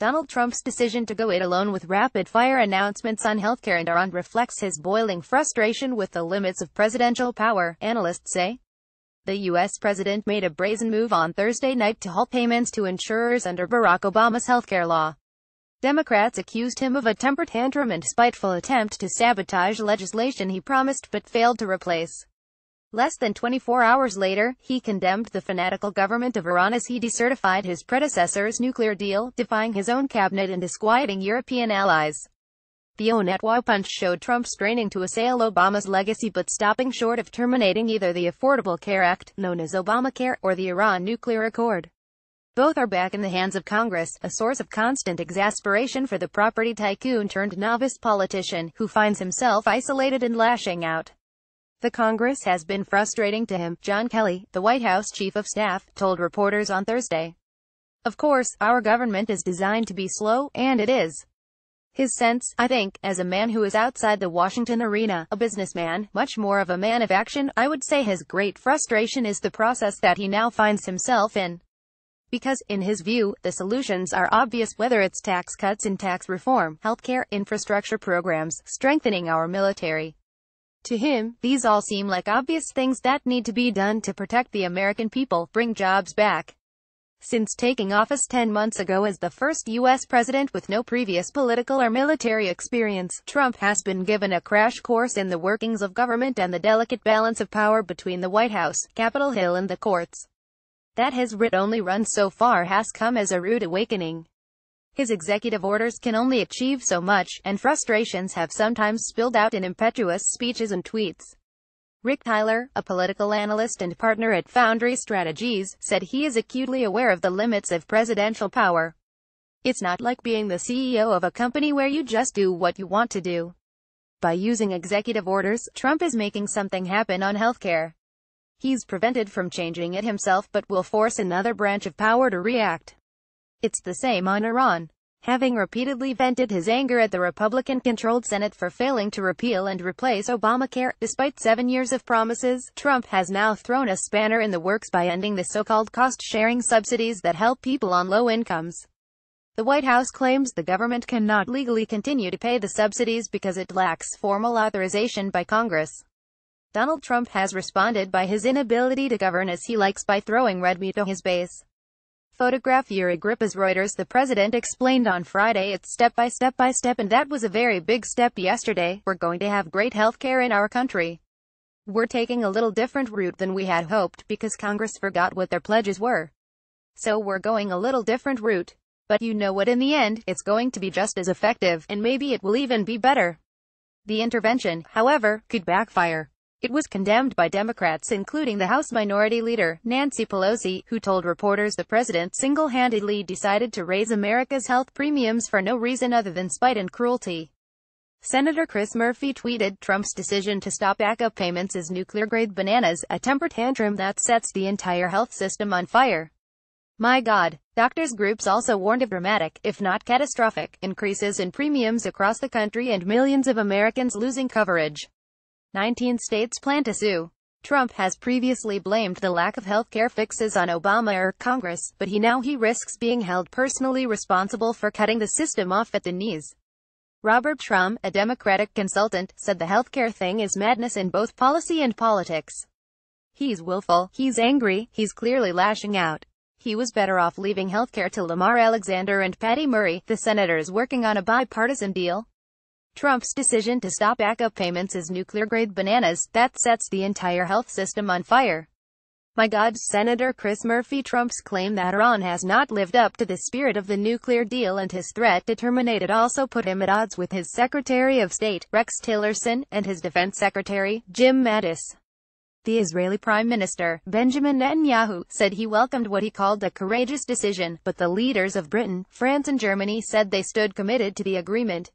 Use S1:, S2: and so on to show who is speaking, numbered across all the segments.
S1: Donald Trump's decision to go it alone with rapid-fire announcements on healthcare and Iran reflects his boiling frustration with the limits of presidential power, analysts say. The U.S. president made a brazen move on Thursday night to halt payments to insurers under Barack Obama's healthcare law. Democrats accused him of a temper tantrum and spiteful attempt to sabotage legislation he promised but failed to replace. Less than 24 hours later, he condemned the fanatical government of Iran as he decertified his predecessor's nuclear deal, defying his own cabinet and disquieting European allies. The Onetwa punch showed Trump straining to assail Obama's legacy but stopping short of terminating either the Affordable Care Act, known as Obamacare, or the Iran nuclear accord. Both are back in the hands of Congress, a source of constant exasperation for the property tycoon turned novice politician, who finds himself isolated and lashing out. The Congress has been frustrating to him, John Kelly, the White House chief of staff, told reporters on Thursday. Of course, our government is designed to be slow, and it is. His sense, I think, as a man who is outside the Washington arena, a businessman, much more of a man of action, I would say his great frustration is the process that he now finds himself in. Because, in his view, the solutions are obvious whether it's tax cuts and tax reform, healthcare, infrastructure programs, strengthening our military, to him, these all seem like obvious things that need to be done to protect the American people, bring jobs back. Since taking office 10 months ago as the first U.S. president with no previous political or military experience, Trump has been given a crash course in the workings of government and the delicate balance of power between the White House, Capitol Hill and the courts. That his writ only run so far has come as a rude awakening. His executive orders can only achieve so much, and frustrations have sometimes spilled out in impetuous speeches and tweets. Rick Tyler, a political analyst and partner at Foundry Strategies, said he is acutely aware of the limits of presidential power. It's not like being the CEO of a company where you just do what you want to do. By using executive orders, Trump is making something happen on healthcare. He's prevented from changing it himself but will force another branch of power to react. It's the same on Iran. Having repeatedly vented his anger at the Republican-controlled Senate for failing to repeal and replace Obamacare, despite seven years of promises, Trump has now thrown a spanner in the works by ending the so-called cost-sharing subsidies that help people on low incomes. The White House claims the government cannot legally continue to pay the subsidies because it lacks formal authorization by Congress. Donald Trump has responded by his inability to govern as he likes by throwing red meat to his base photograph Yuri Agrippa's Reuters the president explained on Friday it's step by step by step and that was a very big step yesterday, we're going to have great health care in our country. We're taking a little different route than we had hoped because Congress forgot what their pledges were. So we're going a little different route. But you know what in the end, it's going to be just as effective, and maybe it will even be better. The intervention, however, could backfire. It was condemned by Democrats including the House Minority Leader, Nancy Pelosi, who told reporters the president single-handedly decided to raise America's health premiums for no reason other than spite and cruelty. Senator Chris Murphy tweeted, Trump's decision to stop backup payments is nuclear-grade bananas, a temper tantrum that sets the entire health system on fire. My God. Doctors groups also warned of dramatic, if not catastrophic, increases in premiums across the country and millions of Americans losing coverage. 19 states plan to sue. Trump has previously blamed the lack of health care fixes on Obama or Congress, but he now he risks being held personally responsible for cutting the system off at the knees. Robert Trump, a Democratic consultant, said the healthcare thing is madness in both policy and politics. He's willful, he's angry, he's clearly lashing out. He was better off leaving healthcare to Lamar Alexander and Patty Murray, the senators working on a bipartisan deal, Trump's decision to stop backup payments is nuclear-grade bananas, that sets the entire health system on fire. My God, Senator Chris Murphy Trump's claim that Iran has not lived up to the spirit of the nuclear deal and his threat to terminate it also put him at odds with his Secretary of State, Rex Tillerson, and his Defense Secretary, Jim Mattis. The Israeli Prime Minister, Benjamin Netanyahu, said he welcomed what he called a courageous decision, but the leaders of Britain, France and Germany said they stood committed to the agreement.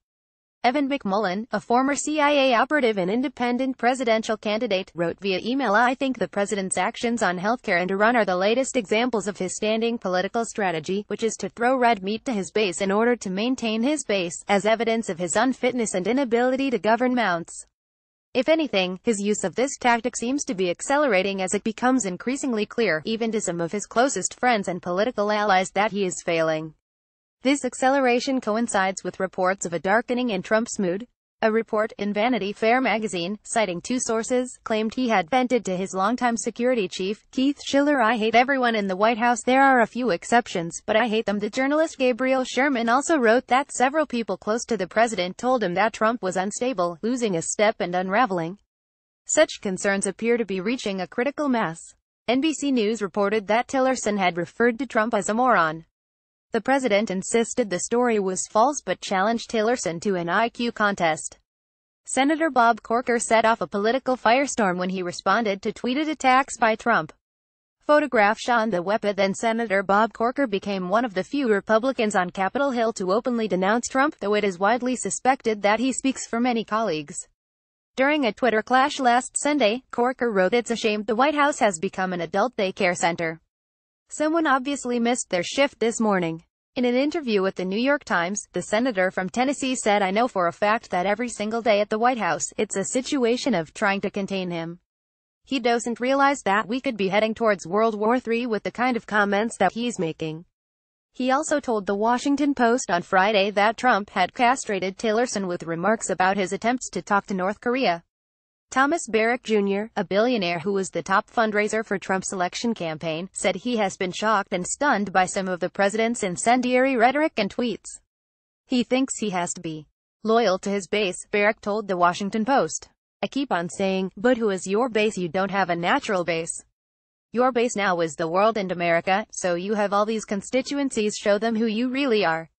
S1: Evan McMullen, a former CIA operative and independent presidential candidate, wrote via email I think the president's actions on healthcare and Iran are the latest examples of his standing political strategy, which is to throw red meat to his base in order to maintain his base, as evidence of his unfitness and inability to govern mounts. If anything, his use of this tactic seems to be accelerating as it becomes increasingly clear, even to some of his closest friends and political allies, that he is failing. This acceleration coincides with reports of a darkening in Trump's mood. A report in Vanity Fair magazine, citing two sources, claimed he had vented to his longtime security chief, Keith Schiller I hate everyone in the White House there are a few exceptions, but I hate them the journalist Gabriel Sherman also wrote that several people close to the president told him that Trump was unstable, losing his step and unraveling. Such concerns appear to be reaching a critical mass. NBC News reported that Tillerson had referred to Trump as a moron. The president insisted the story was false but challenged Tillerson to an IQ contest. Senator Bob Corker set off a political firestorm when he responded to tweeted attacks by Trump. Photograph Sean the Wepa then Senator Bob Corker became one of the few Republicans on Capitol Hill to openly denounce Trump, though it is widely suspected that he speaks for many colleagues. During a Twitter clash last Sunday, Corker wrote it's a shame the White House has become an adult daycare center. Someone obviously missed their shift this morning. In an interview with the New York Times, the senator from Tennessee said I know for a fact that every single day at the White House, it's a situation of trying to contain him. He doesn't realize that we could be heading towards World War III with the kind of comments that he's making. He also told The Washington Post on Friday that Trump had castrated Tillerson with remarks about his attempts to talk to North Korea. Thomas Barrack Jr., a billionaire who was the top fundraiser for Trump's election campaign, said he has been shocked and stunned by some of the president's incendiary rhetoric and tweets. He thinks he has to be loyal to his base, Barrack told The Washington Post. I keep on saying, but who is your base? You don't have a natural base. Your base now is the world and America, so you have all these constituencies show them who you really are.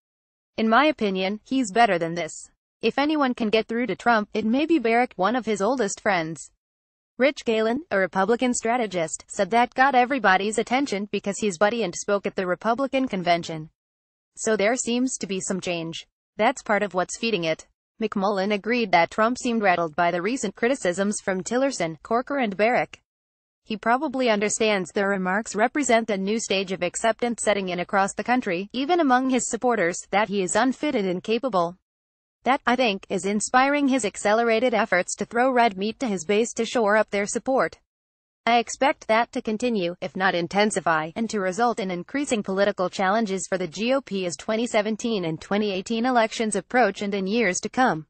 S1: In my opinion, he's better than this. If anyone can get through to Trump, it may be Barrack, one of his oldest friends. Rich Galen, a Republican strategist, said that got everybody's attention because he's buddy and spoke at the Republican convention. So there seems to be some change. That's part of what's feeding it. McMullen agreed that Trump seemed rattled by the recent criticisms from Tillerson, Corker and Barrack. He probably understands their remarks represent a new stage of acceptance setting in across the country, even among his supporters, that he is unfit and incapable. That, I think, is inspiring his accelerated efforts to throw red meat to his base to shore up their support. I expect that to continue, if not intensify, and to result in increasing political challenges for the GOP as 2017 and 2018 elections approach and in years to come.